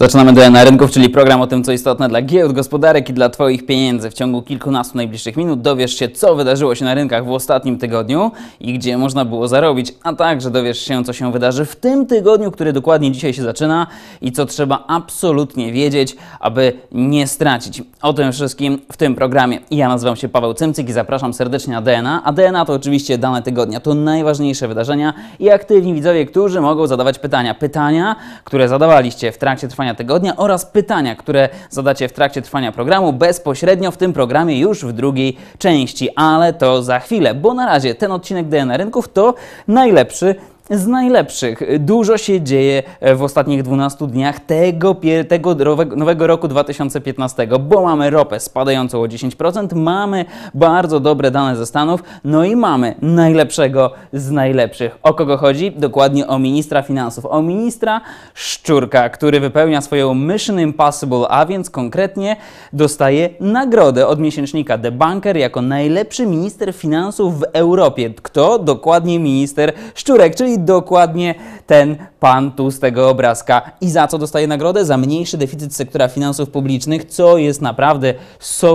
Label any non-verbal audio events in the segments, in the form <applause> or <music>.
Zaczynamy DNA Rynków, czyli program o tym, co istotne dla giełd, gospodarek i dla Twoich pieniędzy. W ciągu kilkunastu najbliższych minut dowiesz się, co wydarzyło się na rynkach w ostatnim tygodniu i gdzie można było zarobić, a także dowiesz się, co się wydarzy w tym tygodniu, który dokładnie dzisiaj się zaczyna i co trzeba absolutnie wiedzieć, aby nie stracić. O tym wszystkim w tym programie. Ja nazywam się Paweł Cymcyk i zapraszam serdecznie na DNA. A DNA to oczywiście dane tygodnia, to najważniejsze wydarzenia i aktywni widzowie, którzy mogą zadawać pytania. Pytania, które zadawaliście w trakcie trwania trwania tygodnia oraz pytania, które zadacie w trakcie trwania programu bezpośrednio w tym programie już w drugiej części, ale to za chwilę, bo na razie ten odcinek DNA Rynków to najlepszy z najlepszych. Dużo się dzieje e, w ostatnich 12 dniach tego, tego nowego roku 2015, bo mamy ropę spadającą o 10%, mamy bardzo dobre dane ze Stanów, no i mamy najlepszego z najlepszych. O kogo chodzi? Dokładnie o ministra finansów, o ministra Szczurka, który wypełnia swoją Mission Impossible, a więc konkretnie dostaje nagrodę od miesięcznika The Banker jako najlepszy minister finansów w Europie. Kto? Dokładnie minister Szczurek, czyli dokładnie ten pan tu z tego obrazka. I za co dostaje nagrodę? Za mniejszy deficyt sektora finansów publicznych, co jest naprawdę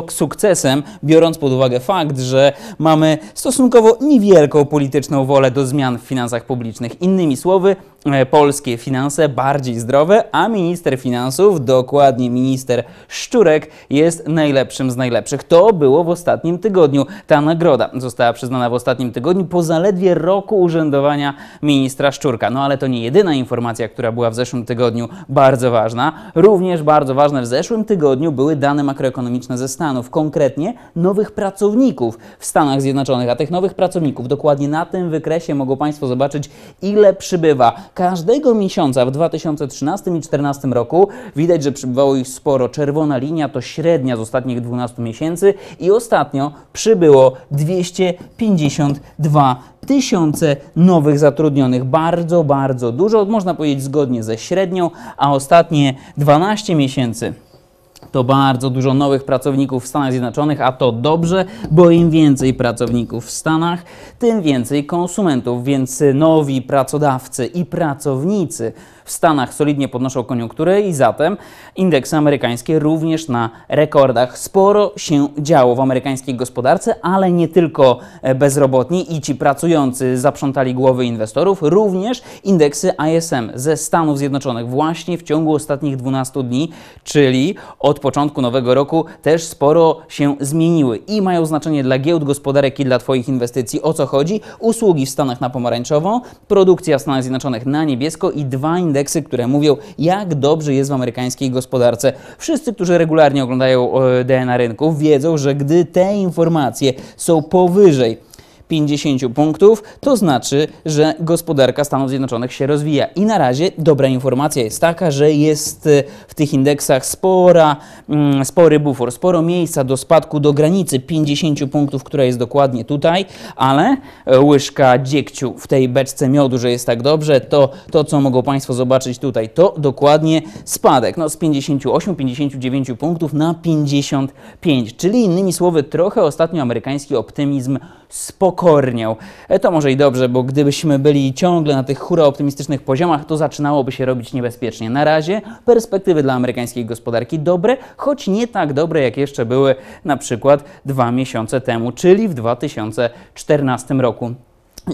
sukcesem, biorąc pod uwagę fakt, że mamy stosunkowo niewielką polityczną wolę do zmian w finansach publicznych. Innymi słowy, E, polskie finanse bardziej zdrowe, a minister finansów, dokładnie minister Szczurek, jest najlepszym z najlepszych. To było w ostatnim tygodniu. Ta nagroda została przyznana w ostatnim tygodniu po zaledwie roku urzędowania ministra Szczurka. No ale to nie jedyna informacja, która była w zeszłym tygodniu bardzo ważna. Również bardzo ważne w zeszłym tygodniu były dane makroekonomiczne ze Stanów, konkretnie nowych pracowników w Stanach Zjednoczonych. A tych nowych pracowników dokładnie na tym wykresie mogą Państwo zobaczyć, ile przybywa każdego miesiąca w 2013 i 2014 roku widać, że przybywało ich sporo. Czerwona linia to średnia z ostatnich 12 miesięcy i ostatnio przybyło 252 tysiące nowych zatrudnionych. Bardzo, bardzo dużo, można powiedzieć zgodnie ze średnią, a ostatnie 12 miesięcy to bardzo dużo nowych pracowników w Stanach Zjednoczonych, a to dobrze, bo im więcej pracowników w Stanach, tym więcej konsumentów, więc nowi pracodawcy i pracownicy w Stanach solidnie podnoszą koniunkturę i zatem indeksy amerykańskie również na rekordach. Sporo się działo w amerykańskiej gospodarce, ale nie tylko e, bezrobotni i ci pracujący zaprzątali głowy inwestorów, również indeksy ISM ze Stanów Zjednoczonych właśnie w ciągu ostatnich 12 dni, czyli od początku nowego roku też sporo się zmieniły i mają znaczenie dla giełd gospodarek i dla Twoich inwestycji. O co chodzi? Usługi w Stanach na pomarańczową, produkcja w Stanach Zjednoczonych na niebiesko i dwa inne indeksy, które mówią, jak dobrze jest w amerykańskiej gospodarce. Wszyscy, którzy regularnie oglądają e, DNA rynku, wiedzą, że gdy te informacje są powyżej 50 punktów, to znaczy, że gospodarka Stanów Zjednoczonych się rozwija. I na razie dobra informacja jest taka, że jest y, w tych indeksach spora, mm, spory bufor, sporo miejsca do spadku do granicy 50 punktów, która jest dokładnie tutaj, ale e, łyżka dziegciu w tej beczce miodu, że jest tak dobrze, to to, co mogą Państwo zobaczyć tutaj, to dokładnie spadek no, z 58-59 punktów na 55, czyli innymi słowy trochę ostatnio amerykański optymizm spokorniał. E, to może i dobrze, bo gdybyśmy byli ciągle na tych hura optymistycznych poziomach, to zaczynałoby się robić niebezpiecznie. Na razie perspektywy dla amerykańskiej gospodarki dobre, choć nie tak dobre, jak jeszcze były na przykład dwa miesiące temu, czyli w 2014 roku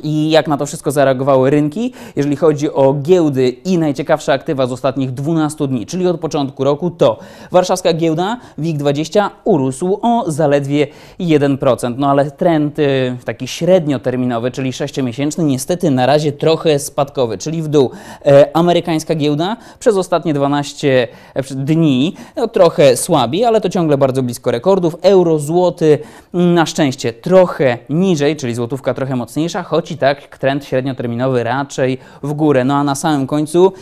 i jak na to wszystko zareagowały rynki, jeżeli chodzi o giełdy i najciekawsze aktywa z ostatnich 12 dni, czyli od początku roku, to warszawska giełda WIG20 urósł o zaledwie 1%. No ale trend y, taki średnioterminowy, czyli 6-miesięczny, niestety na razie trochę spadkowy, czyli w dół. E, amerykańska giełda przez ostatnie 12 e, dni no, trochę słabi, ale to ciągle bardzo blisko rekordów. Euro, złoty mm, na szczęście trochę niżej, czyli złotówka trochę mocniejsza, i tak trend średnioterminowy raczej w górę. No a na samym końcu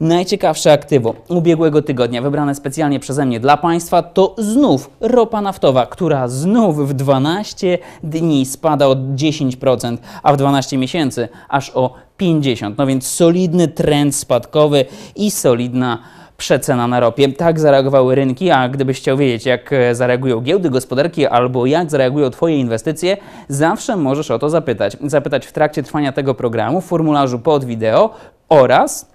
najciekawsze aktywo ubiegłego tygodnia, wybrane specjalnie przeze mnie dla Państwa, to znów ropa naftowa, która znów w 12 dni spada o 10%, a w 12 miesięcy aż o 50%. No więc solidny trend spadkowy i solidna przecena na ropie. Tak zareagowały rynki, a gdybyś chciał wiedzieć, jak e, zareagują giełdy gospodarki albo jak zareagują Twoje inwestycje, zawsze możesz o to zapytać. Zapytać w trakcie trwania tego programu w formularzu pod wideo oraz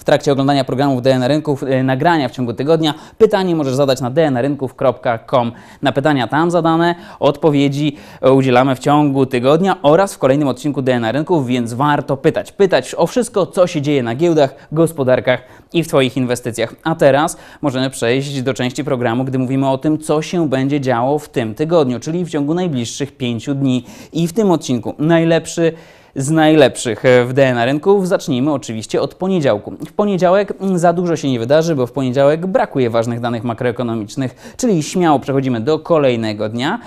w trakcie oglądania programów DNA Rynków, e, nagrania w ciągu tygodnia. Pytanie możesz zadać na dnrynków.com. Na pytania tam zadane odpowiedzi udzielamy w ciągu tygodnia oraz w kolejnym odcinku DNA Rynków, więc warto pytać. Pytać o wszystko, co się dzieje na giełdach, gospodarkach i w Twoich inwestycjach. A teraz możemy przejść do części programu, gdy mówimy o tym, co się będzie działo w tym tygodniu, czyli w ciągu najbliższych pięciu dni. I w tym odcinku najlepszy z najlepszych e, w DNA rynków. Zacznijmy oczywiście od poniedziałku. W poniedziałek mm, za dużo się nie wydarzy, bo w poniedziałek brakuje ważnych danych makroekonomicznych, czyli śmiało przechodzimy do kolejnego dnia.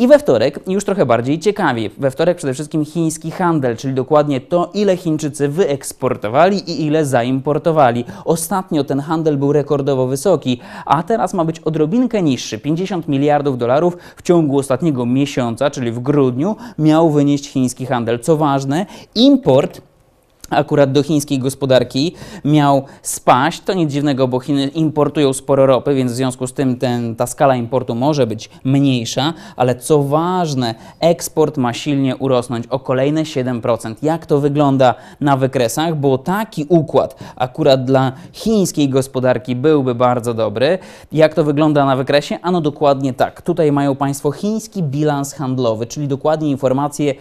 I we wtorek już trochę bardziej ciekawie. We wtorek przede wszystkim chiński handel, czyli dokładnie to, ile Chińczycy wyeksportowali i ile zaimportowali. Ostatnio ten handel był rekordowo wysoki, a teraz ma być odrobinkę niższy. 50 miliardów dolarów w ciągu ostatniego miesiąca, czyli w grudniu, miał wynieść chiński handel. Co ważne, import akurat do chińskiej gospodarki miał spaść. To nic dziwnego, bo Chiny importują sporo ropy, więc w związku z tym ten, ta skala importu może być mniejsza, ale co ważne, eksport ma silnie urosnąć o kolejne 7%. Jak to wygląda na wykresach? Bo taki układ akurat dla chińskiej gospodarki byłby bardzo dobry. Jak to wygląda na wykresie? Ano dokładnie tak. Tutaj mają Państwo chiński bilans handlowy, czyli dokładnie informacje,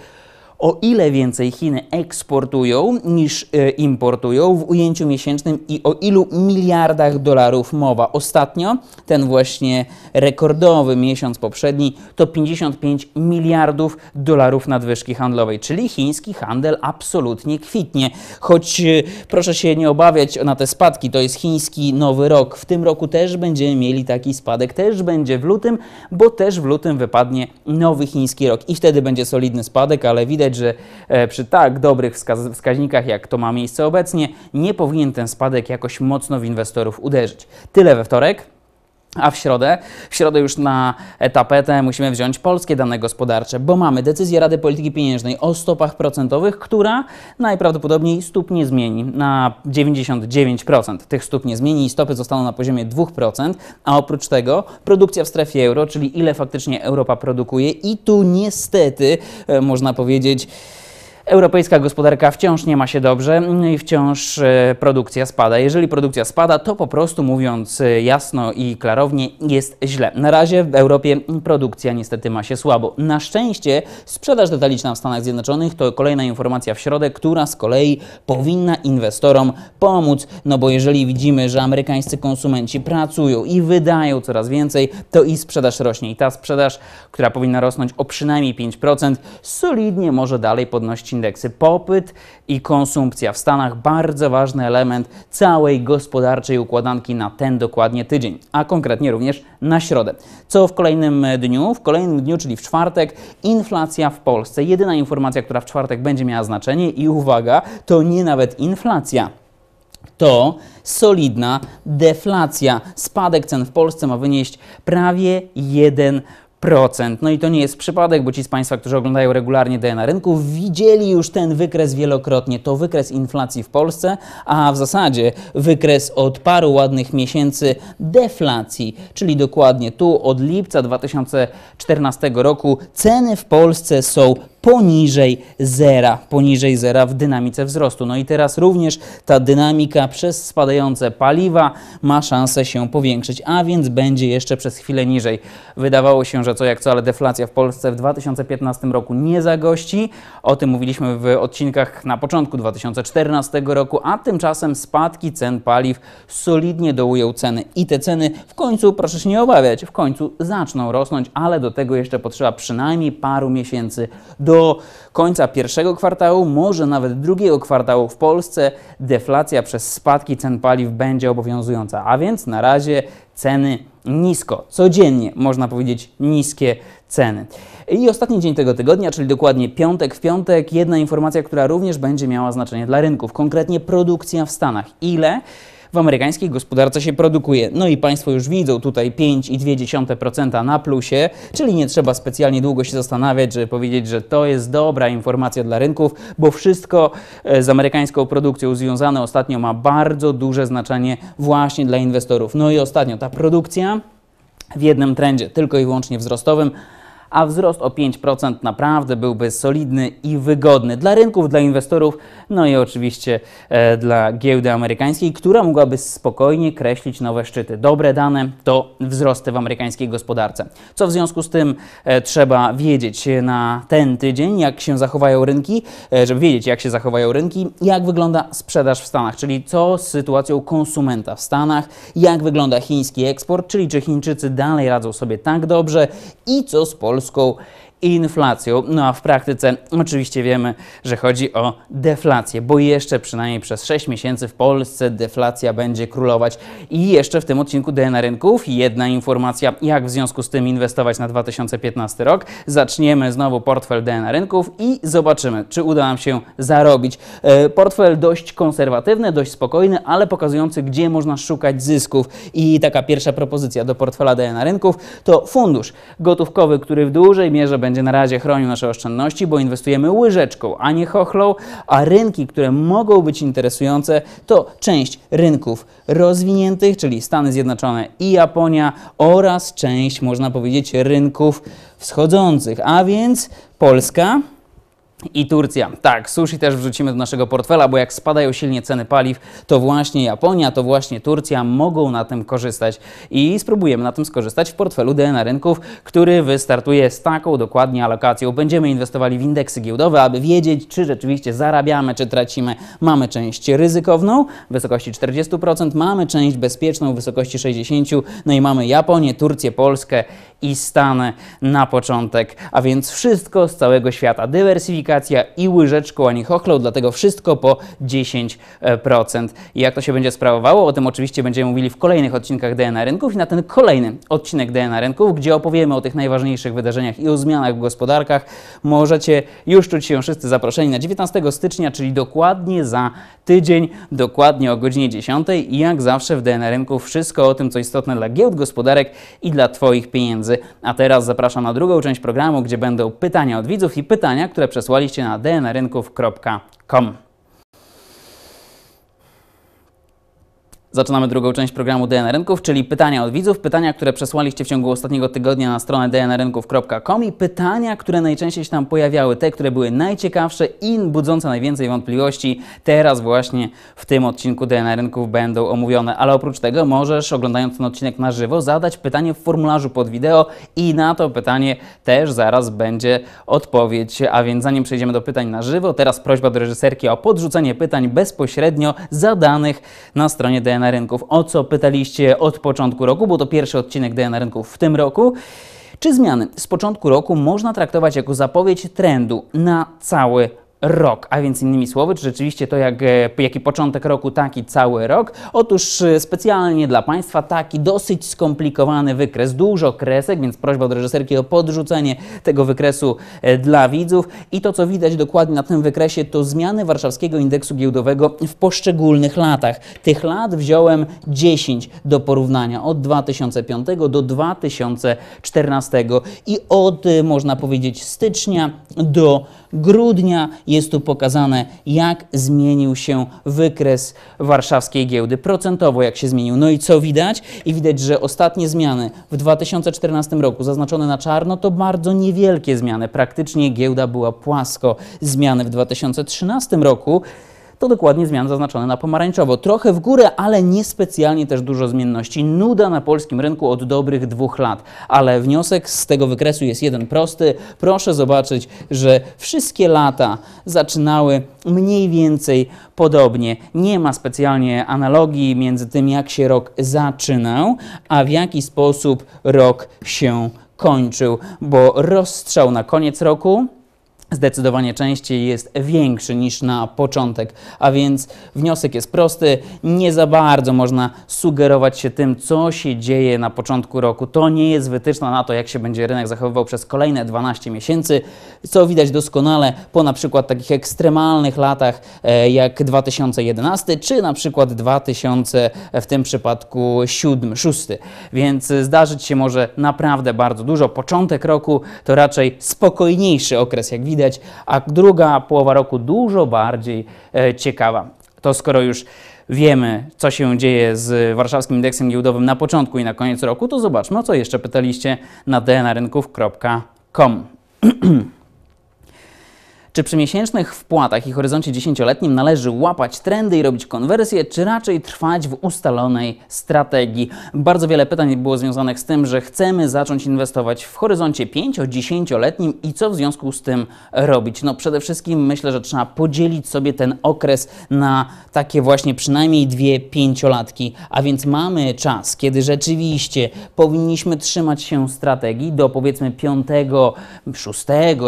o ile więcej Chiny eksportują niż e, importują w ujęciu miesięcznym i o ilu miliardach dolarów mowa. Ostatnio, ten właśnie rekordowy miesiąc poprzedni, to 55 miliardów dolarów nadwyżki handlowej, czyli chiński handel absolutnie kwitnie. Choć e, proszę się nie obawiać na te spadki, to jest chiński nowy rok. W tym roku też będziemy mieli taki spadek, też będzie w lutym, bo też w lutym wypadnie nowy chiński rok i wtedy będzie solidny spadek, ale widać, widać, że e, przy tak dobrych wskaźnikach, jak to ma miejsce obecnie, nie powinien ten spadek jakoś mocno w inwestorów uderzyć. Tyle we wtorek. A w środę? W środę już na tapetę musimy wziąć polskie dane gospodarcze, bo mamy decyzję Rady Polityki Pieniężnej o stopach procentowych, która najprawdopodobniej stóp nie zmieni. Na 99% tych stóp nie zmieni i stopy zostaną na poziomie 2%, a oprócz tego produkcja w strefie euro, czyli ile faktycznie Europa produkuje i tu niestety e, można powiedzieć Europejska gospodarka wciąż nie ma się dobrze i wciąż e, produkcja spada. Jeżeli produkcja spada, to po prostu mówiąc e, jasno i klarownie jest źle. Na razie w Europie produkcja niestety ma się słabo. Na szczęście sprzedaż detaliczna w Stanach Zjednoczonych to kolejna informacja w środę, która z kolei powinna inwestorom pomóc, no bo jeżeli widzimy, że amerykańscy konsumenci pracują i wydają coraz więcej, to i sprzedaż rośnie i ta sprzedaż, która powinna rosnąć o przynajmniej 5%, solidnie może dalej podnosić indeksy. Popyt i konsumpcja w Stanach bardzo ważny element całej gospodarczej układanki na ten dokładnie tydzień, a konkretnie również na środę. Co w kolejnym dniu? W kolejnym dniu, czyli w czwartek, inflacja w Polsce. Jedyna informacja, która w czwartek będzie miała znaczenie i uwaga, to nie nawet inflacja to solidna deflacja. Spadek cen w Polsce ma wynieść prawie 1%. No i to nie jest przypadek, bo ci z Państwa, którzy oglądają regularnie DNA rynku, widzieli już ten wykres wielokrotnie. To wykres inflacji w Polsce, a w zasadzie wykres od paru ładnych miesięcy deflacji, czyli dokładnie tu od lipca 2014 roku ceny w Polsce są poniżej zera, poniżej zera w dynamice wzrostu. No i teraz również ta dynamika przez spadające paliwa ma szansę się powiększyć, a więc będzie jeszcze przez chwilę niżej. Wydawało się, że co jak co, ale deflacja w Polsce w 2015 roku nie zagości. O tym mówiliśmy w odcinkach na początku 2014 roku, a tymczasem spadki cen paliw solidnie dołują ceny i te ceny w końcu, proszę się nie obawiać, w końcu zaczną rosnąć, ale do tego jeszcze potrzeba przynajmniej paru miesięcy do do końca pierwszego kwartału, może nawet drugiego kwartału w Polsce deflacja przez spadki cen paliw będzie obowiązująca, a więc na razie ceny nisko, codziennie można powiedzieć niskie ceny. I ostatni dzień tego tygodnia, czyli dokładnie piątek w piątek, jedna informacja, która również będzie miała znaczenie dla rynków, konkretnie produkcja w Stanach. Ile? w amerykańskiej gospodarce się produkuje. No i Państwo już widzą tutaj 5,2% na plusie, czyli nie trzeba specjalnie długo się zastanawiać, żeby powiedzieć, że to jest dobra informacja dla rynków, bo wszystko e, z amerykańską produkcją związane ostatnio ma bardzo duże znaczenie właśnie dla inwestorów. No i ostatnio ta produkcja w jednym trendzie, tylko i wyłącznie wzrostowym, a wzrost o 5% naprawdę byłby solidny i wygodny dla rynków, dla inwestorów, no i oczywiście e, dla giełdy amerykańskiej, która mogłaby spokojnie kreślić nowe szczyty. Dobre dane to wzrosty w amerykańskiej gospodarce. Co w związku z tym e, trzeba wiedzieć na ten tydzień, jak się zachowają rynki, e, żeby wiedzieć, jak się zachowają rynki, jak wygląda sprzedaż w Stanach, czyli co z sytuacją konsumenta w Stanach, jak wygląda chiński eksport, czyli czy Chińczycy dalej radzą sobie tak dobrze i co z Polską School inflacją. No a w praktyce oczywiście wiemy, że chodzi o deflację, bo jeszcze przynajmniej przez 6 miesięcy w Polsce deflacja będzie królować. I jeszcze w tym odcinku DNA Rynków jedna informacja, jak w związku z tym inwestować na 2015 rok. Zaczniemy znowu portfel DNA Rynków i zobaczymy, czy uda nam się zarobić. E, portfel dość konserwatywny, dość spokojny, ale pokazujący, gdzie można szukać zysków. I taka pierwsza propozycja do portfela DNA Rynków to fundusz gotówkowy, który w dużej mierze będzie będzie na razie chronił nasze oszczędności, bo inwestujemy łyżeczką, a nie chochlą, a rynki, które mogą być interesujące, to część rynków rozwiniętych, czyli Stany Zjednoczone i Japonia oraz część, można powiedzieć, rynków wschodzących, a więc Polska, i Turcja. Tak, sushi też wrzucimy do naszego portfela, bo jak spadają silnie ceny paliw, to właśnie Japonia, to właśnie Turcja mogą na tym korzystać i spróbujemy na tym skorzystać w portfelu DNA Rynków, który wystartuje z taką dokładnie alokacją. Będziemy inwestowali w indeksy giełdowe, aby wiedzieć, czy rzeczywiście zarabiamy, czy tracimy. Mamy część ryzykowną w wysokości 40%, mamy część bezpieczną w wysokości 60%, no i mamy Japonię, Turcję, Polskę i Stany na początek, a więc wszystko z całego świata. Dywersyfikacja i łyżeczką, ani chochlą, dlatego wszystko po 10%. I jak to się będzie sprawowało? O tym oczywiście będziemy mówili w kolejnych odcinkach DNA Rynków i na ten kolejny odcinek DNA Rynków, gdzie opowiemy o tych najważniejszych wydarzeniach i o zmianach w gospodarkach, możecie już czuć się wszyscy zaproszeni na 19 stycznia, czyli dokładnie za tydzień, dokładnie o godzinie 10 i jak zawsze w DNA Rynków wszystko o tym, co istotne dla giełd gospodarek i dla Twoich pieniędzy. A teraz zapraszam na drugą część programu, gdzie będą pytania od widzów i pytania, które przesłali Głosowaliście na dnrynków.com. Zaczynamy drugą część programu DNA Rynków, czyli pytania od widzów, pytania, które przesłaliście w ciągu ostatniego tygodnia na stronę dnrynków.com i pytania, które najczęściej się tam pojawiały, te, które były najciekawsze i budzące najwięcej wątpliwości, teraz właśnie w tym odcinku DNA Rynków będą omówione. Ale oprócz tego możesz, oglądając ten odcinek na żywo, zadać pytanie w formularzu pod wideo i na to pytanie też zaraz będzie odpowiedź. A więc zanim przejdziemy do pytań na żywo, teraz prośba do reżyserki o podrzucenie pytań bezpośrednio zadanych na stronie DNA DNA Rynków, o co pytaliście od początku roku, bo to pierwszy odcinek DNA Rynków w tym roku. Czy zmiany z początku roku można traktować jako zapowiedź trendu na cały rok. A więc innymi słowy, czy rzeczywiście to jak, e, jaki początek roku, taki cały rok? Otóż e, specjalnie dla Państwa taki dosyć skomplikowany wykres, dużo kresek, więc prośba od reżyserki o podrzucenie tego wykresu e, dla widzów. I to, co widać dokładnie na tym wykresie, to zmiany warszawskiego indeksu giełdowego w poszczególnych latach. Tych lat wziąłem 10 do porównania, od 2005 do 2014 i od, można powiedzieć, stycznia do grudnia jest tu pokazane, jak zmienił się wykres warszawskiej giełdy procentowo, jak się zmienił. No i co widać? I widać, że ostatnie zmiany w 2014 roku zaznaczone na czarno to bardzo niewielkie zmiany. Praktycznie giełda była płasko. Zmiany w 2013 roku to dokładnie zmian zaznaczone na pomarańczowo. Trochę w górę, ale niespecjalnie też dużo zmienności. Nuda na polskim rynku od dobrych dwóch lat, ale wniosek z tego wykresu jest jeden prosty. Proszę zobaczyć, że wszystkie lata zaczynały mniej więcej podobnie. Nie ma specjalnie analogii między tym, jak się rok zaczynał, a w jaki sposób rok się kończył, bo rozstrzał na koniec roku zdecydowanie częściej jest większy niż na początek. A więc wniosek jest prosty, nie za bardzo można sugerować się tym, co się dzieje na początku roku. To nie jest wytyczna na to, jak się będzie rynek zachowywał przez kolejne 12 miesięcy, co widać doskonale po na przykład takich ekstremalnych latach e, jak 2011 czy na przykład 2000 w tym przypadku 7, 6. Więc zdarzyć się może naprawdę bardzo dużo. Początek roku to raczej spokojniejszy okres, jak widać widać, a druga połowa roku dużo bardziej e, ciekawa. To skoro już wiemy, co się dzieje z warszawskim indeksem giełdowym na początku i na koniec roku, to zobaczmy, o co jeszcze pytaliście na dnarynków.com. <clears throat> Czy przy miesięcznych wpłatach i horyzoncie dziesięcioletnim należy łapać trendy i robić konwersje, czy raczej trwać w ustalonej strategii? Bardzo wiele pytań było związanych z tym, że chcemy zacząć inwestować w horyzoncie 5-10-letnim i co w związku z tym robić? No przede wszystkim myślę, że trzeba podzielić sobie ten okres na takie właśnie przynajmniej dwie pięciolatki, a więc mamy czas, kiedy rzeczywiście powinniśmy trzymać się strategii do powiedzmy 5-6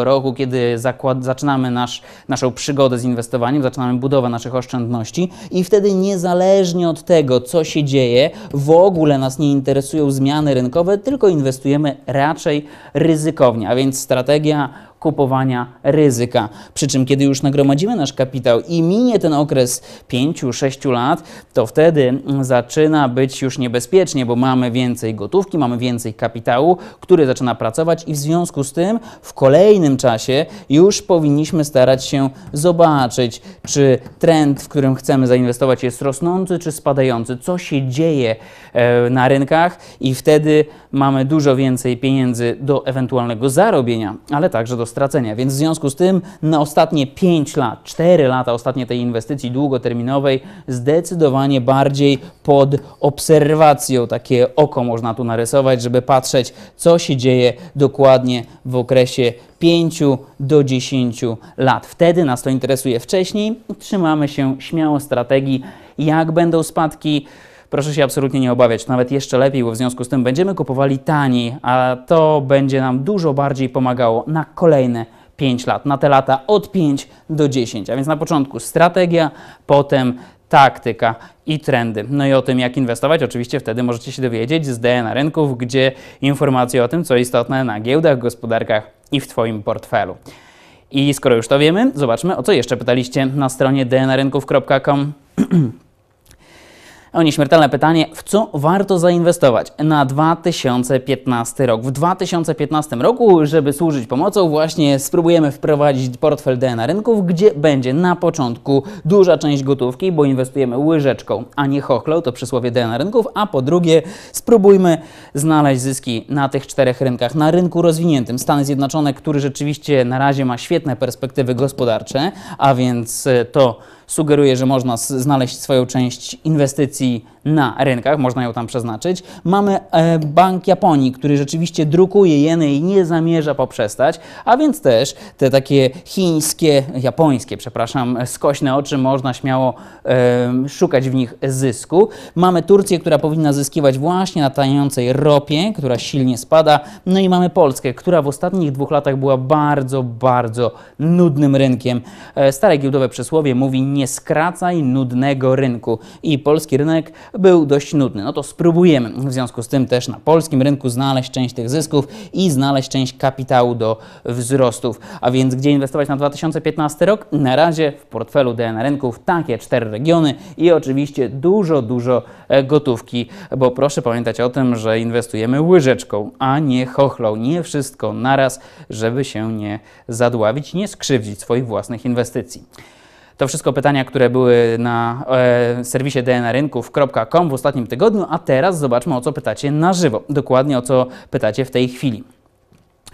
roku, kiedy zaczynamy zaczynamy nasz, naszą przygodę z inwestowaniem, zaczynamy budowę naszych oszczędności i wtedy niezależnie od tego, co się dzieje, w ogóle nas nie interesują zmiany rynkowe, tylko inwestujemy raczej ryzykownie, a więc strategia kupowania ryzyka. Przy czym, kiedy już nagromadzimy nasz kapitał i minie ten okres 5-6 lat, to wtedy mm, zaczyna być już niebezpiecznie, bo mamy więcej gotówki, mamy więcej kapitału, który zaczyna pracować, i w związku z tym w kolejnym czasie już powinniśmy starać się zobaczyć, czy trend, w którym chcemy zainwestować, jest rosnący czy spadający, co się dzieje e, na rynkach, i wtedy mamy dużo więcej pieniędzy do ewentualnego zarobienia, ale także do stracenia. Więc w związku z tym na ostatnie 5 lat, 4 lata ostatnie tej inwestycji długoterminowej zdecydowanie bardziej pod obserwacją. Takie oko można tu narysować, żeby patrzeć, co się dzieje dokładnie w okresie 5 do 10 lat. Wtedy nas to interesuje wcześniej. Trzymamy się śmiało strategii, jak będą spadki Proszę się absolutnie nie obawiać, nawet jeszcze lepiej, bo w związku z tym będziemy kupowali taniej, a to będzie nam dużo bardziej pomagało na kolejne 5 lat, na te lata od 5 do 10. A więc na początku strategia, potem taktyka i trendy. No i o tym, jak inwestować, oczywiście wtedy możecie się dowiedzieć z DNA Rynków, gdzie informacje o tym, co istotne na giełdach, gospodarkach i w Twoim portfelu. I skoro już to wiemy, zobaczmy, o co jeszcze pytaliście na stronie dnarynków.com. <clears throat> o nieśmiertelne pytanie, w co warto zainwestować na 2015 rok. W 2015 roku, żeby służyć pomocą, właśnie spróbujemy wprowadzić portfel DNA rynków, gdzie będzie na początku duża część gotówki, bo inwestujemy łyżeczką, a nie chochlą, to przysłowie DNA rynków, a po drugie spróbujmy znaleźć zyski na tych czterech rynkach. Na rynku rozwiniętym Stany Zjednoczone, który rzeczywiście na razie ma świetne perspektywy gospodarcze, a więc to sugeruje, że można znaleźć swoją część inwestycji na rynkach, można ją tam przeznaczyć. Mamy e, Bank Japonii, który rzeczywiście drukuje jeny i nie zamierza poprzestać, a więc też te takie chińskie, japońskie, przepraszam, skośne oczy można śmiało e, szukać w nich zysku. Mamy Turcję, która powinna zyskiwać właśnie na taniejącej ropie, która silnie spada, no i mamy Polskę, która w ostatnich dwóch latach była bardzo, bardzo nudnym rynkiem. E, stare giełdowe przysłowie mówi nie skracaj nudnego rynku i polski rynek był dość nudny. No to spróbujemy w związku z tym też na polskim rynku znaleźć część tych zysków i znaleźć część kapitału do wzrostów. A więc gdzie inwestować na 2015 rok? Na razie w portfelu DNA Rynków takie cztery regiony i oczywiście dużo, dużo e, gotówki, bo proszę pamiętać o tym, że inwestujemy łyżeczką, a nie chochlą. Nie wszystko naraz, żeby się nie zadławić, nie skrzywdzić swoich własnych inwestycji. To wszystko pytania, które były na e, serwisie dnarynków.com w ostatnim tygodniu, a teraz zobaczmy o co pytacie na żywo, dokładnie o co pytacie w tej chwili.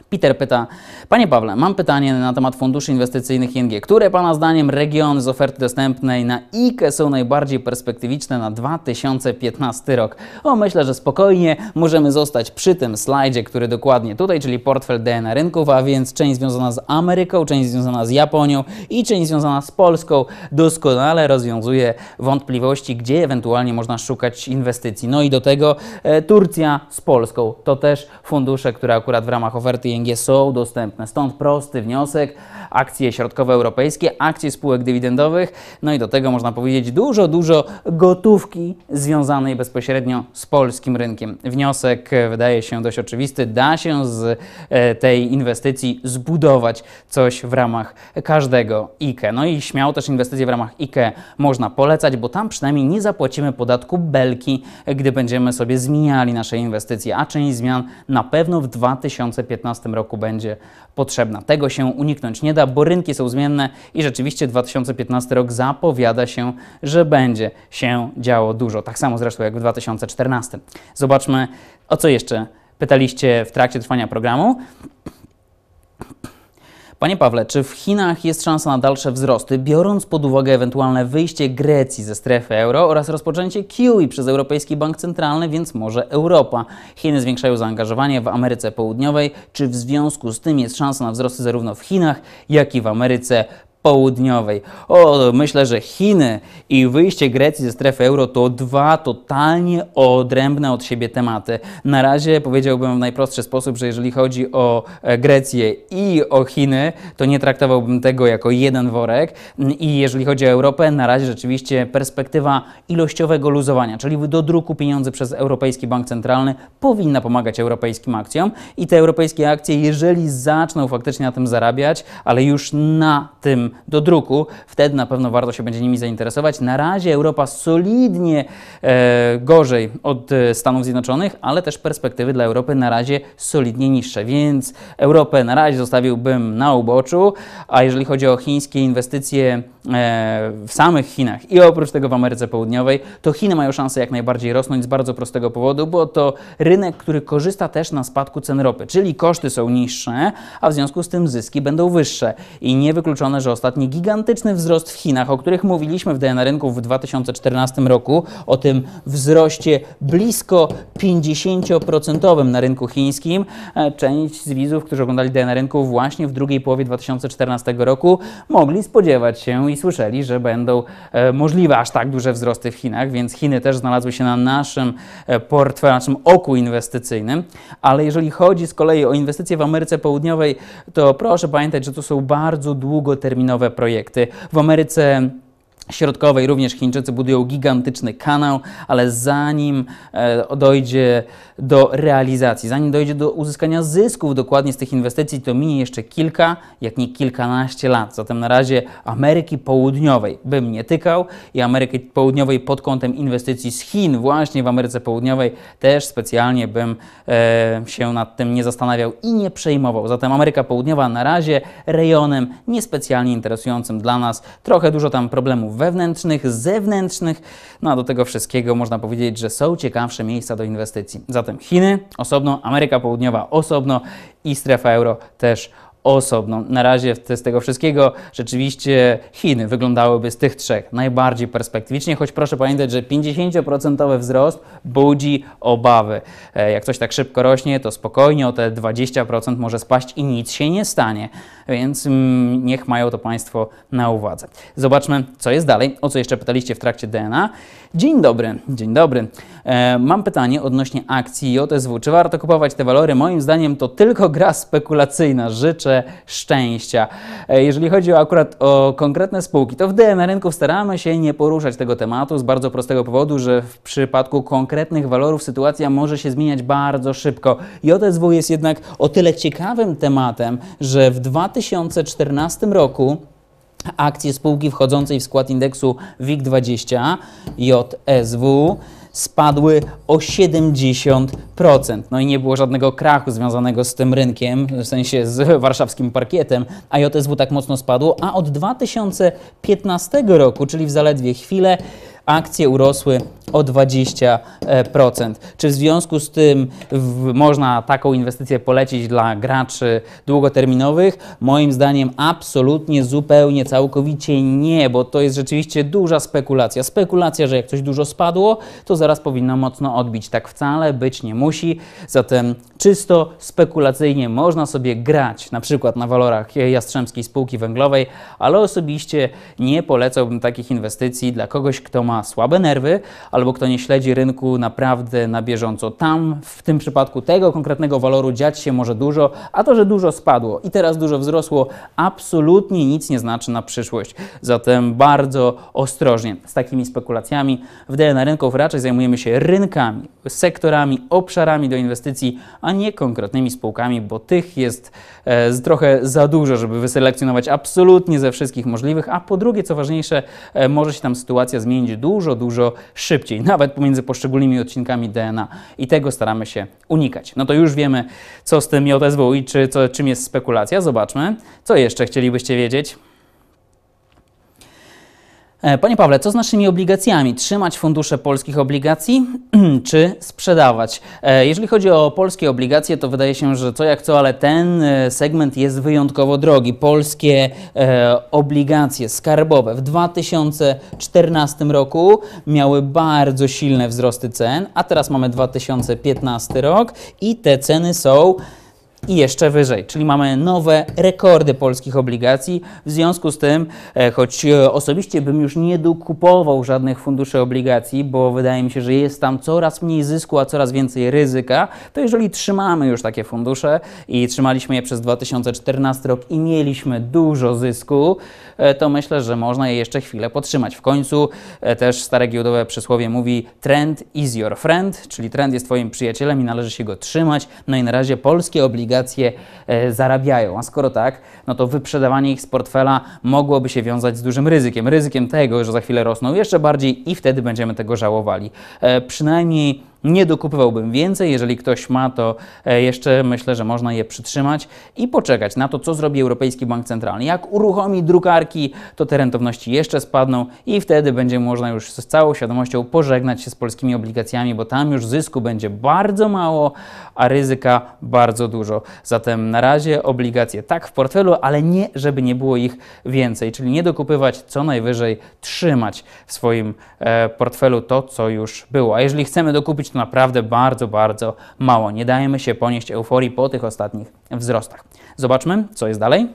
Peter pyta, Panie Pawle, mam pytanie na temat funduszy inwestycyjnych ING. Które Pana zdaniem regiony z oferty dostępnej na IKE są najbardziej perspektywiczne na 2015 rok? O, myślę, że spokojnie możemy zostać przy tym slajdzie, który dokładnie tutaj, czyli portfel DNA rynków, a więc część związana z Ameryką, część związana z Japonią i część związana z Polską doskonale rozwiązuje wątpliwości, gdzie ewentualnie można szukać inwestycji. No i do tego e, Turcja z Polską. To też fundusze, które akurat w ramach oferty są dostępne. Stąd prosty wniosek, akcje środkowoeuropejskie, akcje spółek dywidendowych, no i do tego można powiedzieć dużo, dużo gotówki związanej bezpośrednio z polskim rynkiem. Wniosek e, wydaje się dość oczywisty, da się z e, tej inwestycji zbudować coś w ramach każdego IKE. No i śmiało też inwestycje w ramach IKE można polecać, bo tam przynajmniej nie zapłacimy podatku belki, gdy będziemy sobie zmieniali nasze inwestycje, a część zmian na pewno w 2015 roku będzie potrzebna. Tego się uniknąć nie da, bo rynki są zmienne i rzeczywiście 2015 rok zapowiada się, że będzie się działo dużo. Tak samo zresztą jak w 2014. Zobaczmy, o co jeszcze pytaliście w trakcie trwania programu. Panie Pawle, czy w Chinach jest szansa na dalsze wzrosty, biorąc pod uwagę ewentualne wyjście Grecji ze strefy euro oraz rozpoczęcie QE przez Europejski Bank Centralny, więc może Europa? Chiny zwiększają zaangażowanie w Ameryce Południowej. Czy w związku z tym jest szansa na wzrosty zarówno w Chinach, jak i w Ameryce Południowej. O, myślę, że Chiny i wyjście Grecji ze strefy euro to dwa totalnie odrębne od siebie tematy. Na razie powiedziałbym w najprostszy sposób, że jeżeli chodzi o e, Grecję i o Chiny, to nie traktowałbym tego jako jeden worek. I jeżeli chodzi o Europę, na razie rzeczywiście perspektywa ilościowego luzowania, czyli do druku pieniędzy przez Europejski Bank Centralny powinna pomagać europejskim akcjom i te europejskie akcje, jeżeli zaczną faktycznie na tym zarabiać, ale już na tym do druku. Wtedy na pewno warto się będzie nimi zainteresować. Na razie Europa solidnie e, gorzej od e, Stanów Zjednoczonych, ale też perspektywy dla Europy na razie solidnie niższe, więc Europę na razie zostawiłbym na uboczu, a jeżeli chodzi o chińskie inwestycje e, w samych Chinach i oprócz tego w Ameryce Południowej, to Chiny mają szansę jak najbardziej rosnąć z bardzo prostego powodu, bo to rynek, który korzysta też na spadku cen ropy, czyli koszty są niższe, a w związku z tym zyski będą wyższe i niewykluczone, że ostatni gigantyczny wzrost w Chinach, o których mówiliśmy w DNA Rynku w 2014 roku, o tym wzroście blisko 50% na rynku chińskim. E, część z widzów, którzy oglądali DNA Rynku właśnie w drugiej połowie 2014 roku, mogli spodziewać się i słyszeli, że będą e, możliwe aż tak duże wzrosty w Chinach, więc Chiny też znalazły się na naszym e, portfelu, naszym oku inwestycyjnym. Ale jeżeli chodzi z kolei o inwestycje w Ameryce Południowej, to proszę pamiętać, że to są bardzo długoterminowe nowe projekty. W Ameryce Środkowej również Chińczycy budują gigantyczny kanał, ale zanim e, dojdzie do realizacji, zanim dojdzie do uzyskania zysków dokładnie z tych inwestycji, to minie jeszcze kilka, jak nie kilkanaście lat. Zatem na razie Ameryki Południowej bym nie tykał i Ameryki Południowej pod kątem inwestycji z Chin, właśnie w Ameryce Południowej, też specjalnie bym e, się nad tym nie zastanawiał i nie przejmował. Zatem Ameryka Południowa na razie rejonem niespecjalnie interesującym dla nas. Trochę dużo tam problemów wewnętrznych, zewnętrznych. No a do tego wszystkiego można powiedzieć, że są ciekawsze miejsca do inwestycji. Zatem Chiny osobno, Ameryka Południowa osobno i strefa euro też osobno osobno. Na razie z tego wszystkiego rzeczywiście Chiny wyglądałyby z tych trzech najbardziej perspektywicznie, choć proszę pamiętać, że 50% wzrost budzi obawy. E, jak coś tak szybko rośnie, to spokojnie o te 20% może spaść i nic się nie stanie, więc mm, niech mają to Państwo na uwadze. Zobaczmy, co jest dalej, o co jeszcze pytaliście w trakcie DNA. Dzień dobry, dzień dobry. E, mam pytanie odnośnie akcji JSW. Czy warto kupować te walory? Moim zdaniem to tylko gra spekulacyjna. Życzę szczęścia. E, jeżeli chodzi akurat o konkretne spółki, to w DNA rynku staramy się nie poruszać tego tematu z bardzo prostego powodu, że w przypadku konkretnych walorów sytuacja może się zmieniać bardzo szybko. JSW jest jednak o tyle ciekawym tematem, że w 2014 roku akcje spółki wchodzącej w skład indeksu WIG20 JSW spadły o 70%. No i nie było żadnego krachu związanego z tym rynkiem, w sensie z <laughs> warszawskim parkietem. a JSW tak mocno spadło, a od 2015 roku, czyli w zaledwie chwilę, akcje urosły o 20%. Czy w związku z tym w, można taką inwestycję polecić dla graczy długoterminowych? Moim zdaniem absolutnie, zupełnie, całkowicie nie, bo to jest rzeczywiście duża spekulacja. Spekulacja, że jak coś dużo spadło, to zaraz powinno mocno odbić. Tak wcale być nie musi. Zatem czysto spekulacyjnie można sobie grać, na przykład na walorach Jastrzębskiej Spółki Węglowej, ale osobiście nie polecałbym takich inwestycji dla kogoś, kto ma słabe nerwy, albo kto nie śledzi rynku naprawdę na bieżąco. Tam w tym przypadku tego konkretnego waloru dziać się może dużo, a to, że dużo spadło i teraz dużo wzrosło, absolutnie nic nie znaczy na przyszłość. Zatem bardzo ostrożnie z takimi spekulacjami. W DNA rynków raczej zajmujemy się rynkami, sektorami, obszarami do inwestycji, a nie konkretnymi spółkami, bo tych jest e, trochę za dużo, żeby wyselekcjonować absolutnie ze wszystkich możliwych, a po drugie, co ważniejsze, e, może się tam sytuacja zmienić dużo, dużo szybciej szybciej, nawet pomiędzy poszczególnymi odcinkami DNA i tego staramy się unikać. No to już wiemy, co z tym JSW i czy, co, czym jest spekulacja. Zobaczmy, co jeszcze chcielibyście wiedzieć. E, panie Pawle, co z naszymi obligacjami? Trzymać fundusze polskich obligacji <clears throat> czy sprzedawać? E, jeżeli chodzi o polskie obligacje, to wydaje się, że co jak co, ale ten e, segment jest wyjątkowo drogi. Polskie obligacje skarbowe w 2014 roku miały bardzo silne wzrosty cen, a teraz mamy 2015 rok i te ceny są i jeszcze wyżej, czyli mamy nowe rekordy polskich obligacji. W związku z tym, e, choć e, osobiście bym już nie dokupował żadnych funduszy obligacji, bo wydaje mi się, że jest tam coraz mniej zysku, a coraz więcej ryzyka, to jeżeli trzymamy już takie fundusze i trzymaliśmy je przez 2014 rok i mieliśmy dużo zysku, E, to myślę, że można je jeszcze chwilę podtrzymać. W końcu e, też stare giełdowe przysłowie mówi trend is your friend, czyli trend jest twoim przyjacielem i należy się go trzymać. No i na razie polskie obligacje e, zarabiają, a skoro tak, no to wyprzedawanie ich z portfela mogłoby się wiązać z dużym ryzykiem. Ryzykiem tego, że za chwilę rosną jeszcze bardziej i wtedy będziemy tego żałowali. Przynajmniej nie dokupywałbym więcej. Jeżeli ktoś ma, to e, jeszcze myślę, że można je przytrzymać i poczekać na to, co zrobi Europejski Bank Centralny. Jak uruchomi drukarki, to te rentowności jeszcze spadną i wtedy będzie można już z całą świadomością pożegnać się z polskimi obligacjami, bo tam już zysku będzie bardzo mało, a ryzyka bardzo dużo. Zatem na razie obligacje tak w portfelu, ale nie, żeby nie było ich więcej, czyli nie dokupywać, co najwyżej trzymać w swoim e, portfelu to, co już było. A jeżeli chcemy dokupić to naprawdę bardzo, bardzo mało. Nie dajemy się ponieść euforii po tych ostatnich wzrostach. Zobaczmy, co jest dalej.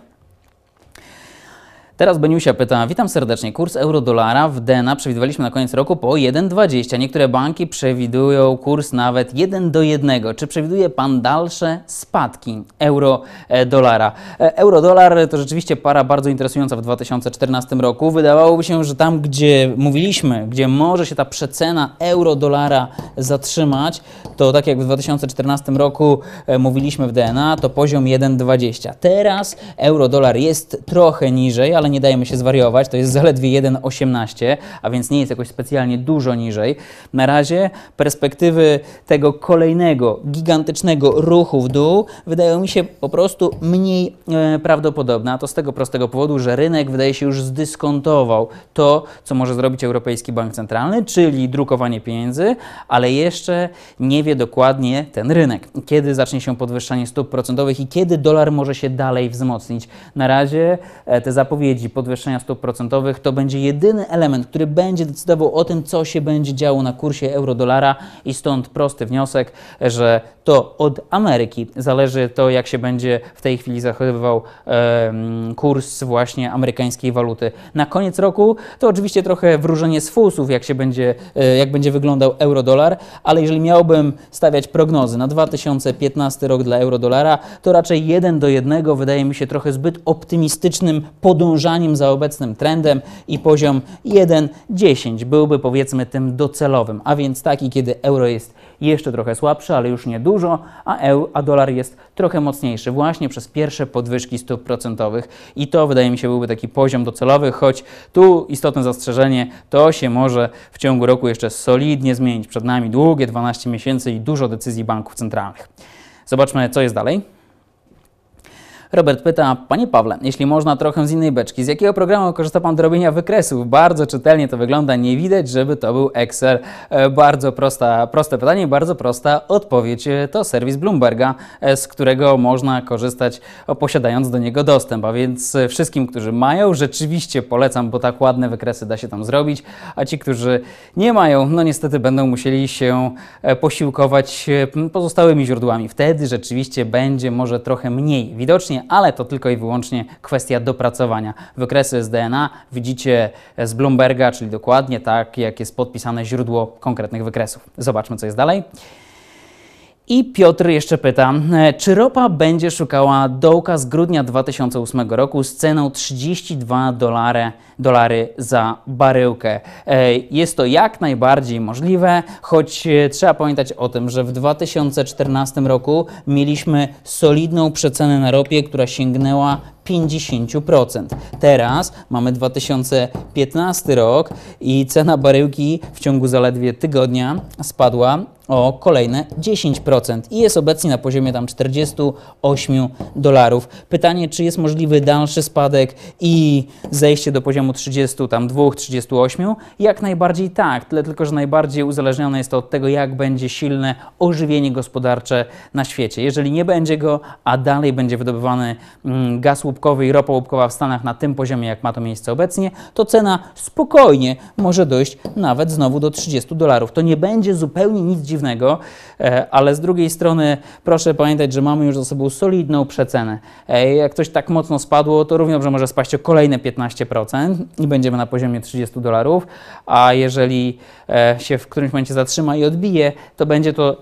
Teraz Beniusia pyta, witam serdecznie, kurs euro-dolara w Dena przewidywaliśmy na koniec roku po 1,20. Niektóre banki przewidują kurs nawet 1 do 1. Czy przewiduje Pan dalsze spadki euro-dolara? E, euro-dolar to rzeczywiście para bardzo interesująca w 2014 roku. Wydawałoby się, że tam gdzie mówiliśmy, gdzie może się ta przecena euro-dolara zatrzymać, to tak jak w 2014 roku e, mówiliśmy w DNA, to poziom 1,20. Teraz euro-dolar jest trochę niżej, ale wcale nie dajemy się zwariować, to jest zaledwie 1,18, a więc nie jest jakoś specjalnie dużo niżej. Na razie perspektywy tego kolejnego gigantycznego ruchu w dół wydają mi się po prostu mniej e, prawdopodobne, a to z tego prostego powodu, że rynek wydaje się już zdyskontował to, co może zrobić Europejski Bank Centralny, czyli drukowanie pieniędzy, ale jeszcze nie wie dokładnie ten rynek, kiedy zacznie się podwyższanie stóp procentowych i kiedy dolar może się dalej wzmocnić. Na razie e, te zapowiedzi zapowiedzi podwyższenia stóp procentowych to będzie jedyny element, który będzie decydował o tym, co się będzie działo na kursie euro-dolara i stąd prosty wniosek, że to od Ameryki zależy to, jak się będzie w tej chwili zachowywał e, kurs właśnie amerykańskiej waluty. Na koniec roku to oczywiście trochę wróżenie z fusów, jak się będzie, e, jak będzie wyglądał euro-dolar, ale jeżeli miałbym stawiać prognozy na 2015 rok dla euro-dolara, to raczej 1 do 1 wydaje mi się trochę zbyt optymistycznym podążeniem podążaniem za obecnym trendem i poziom 1,10 byłby powiedzmy tym docelowym, a więc taki, kiedy euro jest jeszcze trochę słabszy, ale już niedużo, a, euro, a dolar jest trochę mocniejszy właśnie przez pierwsze podwyżki stóp procentowych i to wydaje mi się byłby taki poziom docelowy, choć tu istotne zastrzeżenie, to się może w ciągu roku jeszcze solidnie zmienić. Przed nami długie 12 miesięcy i dużo decyzji banków centralnych. Zobaczmy, co jest dalej. Robert pyta, panie Pawle, jeśli można trochę z innej beczki, z jakiego programu korzysta pan do robienia wykresów? Bardzo czytelnie to wygląda, nie widać, żeby to był Excel. E, bardzo prosta, proste pytanie, bardzo prosta odpowiedź. E, to serwis Bloomberga, e, z którego można korzystać posiadając do niego dostęp, a więc wszystkim, którzy mają, rzeczywiście polecam, bo tak ładne wykresy da się tam zrobić, a ci, którzy nie mają, no niestety będą musieli się posiłkować pozostałymi źródłami. Wtedy rzeczywiście będzie może trochę mniej widocznie, ale to tylko i wyłącznie kwestia dopracowania. Wykresy z DNA widzicie z Bloomberga, czyli dokładnie tak, jak jest podpisane źródło konkretnych wykresów. Zobaczmy, co jest dalej. I Piotr jeszcze pyta, e, czy ropa będzie szukała dołka z grudnia 2008 roku z ceną 32 dolary, dolary za baryłkę? E, jest to jak najbardziej możliwe, choć e, trzeba pamiętać o tym, że w 2014 roku mieliśmy solidną przecenę na ropie, która sięgnęła 50%. Teraz mamy 2015 rok i cena baryłki w ciągu zaledwie tygodnia spadła o kolejne 10% i jest obecnie na poziomie tam 48 dolarów. Pytanie, czy jest możliwy dalszy spadek i zejście do poziomu 30, tam 2, 38? Jak najbardziej tak, tyle tylko, że najbardziej uzależnione jest to od tego, jak będzie silne ożywienie gospodarcze na świecie. Jeżeli nie będzie go, a dalej będzie wydobywany mm, gaz łupkowy i ropa łupkowa w Stanach na tym poziomie, jak ma to miejsce obecnie, to cena spokojnie może dojść nawet znowu do 30 dolarów. To nie będzie zupełnie nic dziwnego, e, ale z drugiej strony proszę pamiętać, że mamy już za sobą solidną przecenę. E, jak coś tak mocno spadło, to równie dobrze może spaść o kolejne 15% i będziemy na poziomie 30 dolarów, a jeżeli e, się w którymś momencie zatrzyma i odbije, to będzie to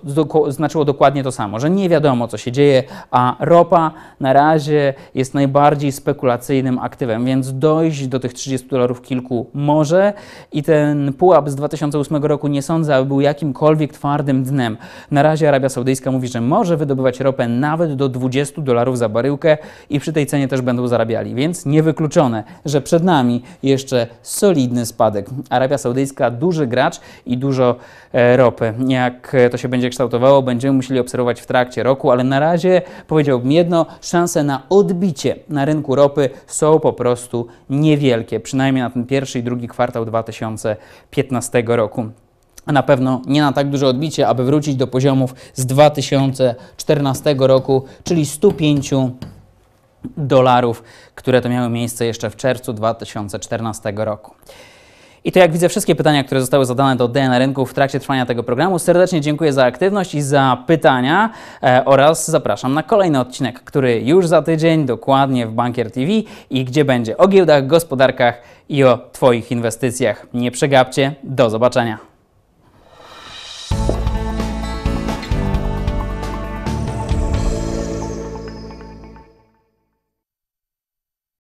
znaczyło dokładnie to samo, że nie wiadomo co się dzieje, a ropa na razie jest najbardziej bardziej spekulacyjnym aktywem, więc dojść do tych 30 dolarów kilku może i ten pułap z 2008 roku nie sądzę, aby był jakimkolwiek twardym dnem. Na razie Arabia Saudyjska mówi, że może wydobywać ropę nawet do 20 dolarów za baryłkę i przy tej cenie też będą zarabiali, więc niewykluczone, że przed nami jeszcze solidny spadek. Arabia Saudyjska duży gracz i dużo e, ropy. Jak e, to się będzie kształtowało, będziemy musieli obserwować w trakcie roku, ale na razie powiedziałbym jedno, szanse na odbicie na rynku ropy są po prostu niewielkie, przynajmniej na ten pierwszy i drugi kwartał 2015 roku a na pewno nie na tak duże odbicie, aby wrócić do poziomów z 2014 roku, czyli 105 dolarów, które to miały miejsce jeszcze w czerwcu 2014 roku. I to jak widzę wszystkie pytania, które zostały zadane do DNA Rynku w trakcie trwania tego programu. Serdecznie dziękuję za aktywność i za pytania e, oraz zapraszam na kolejny odcinek, który już za tydzień dokładnie w Bankier TV i gdzie będzie o giełdach, gospodarkach i o Twoich inwestycjach. Nie przegapcie. Do zobaczenia.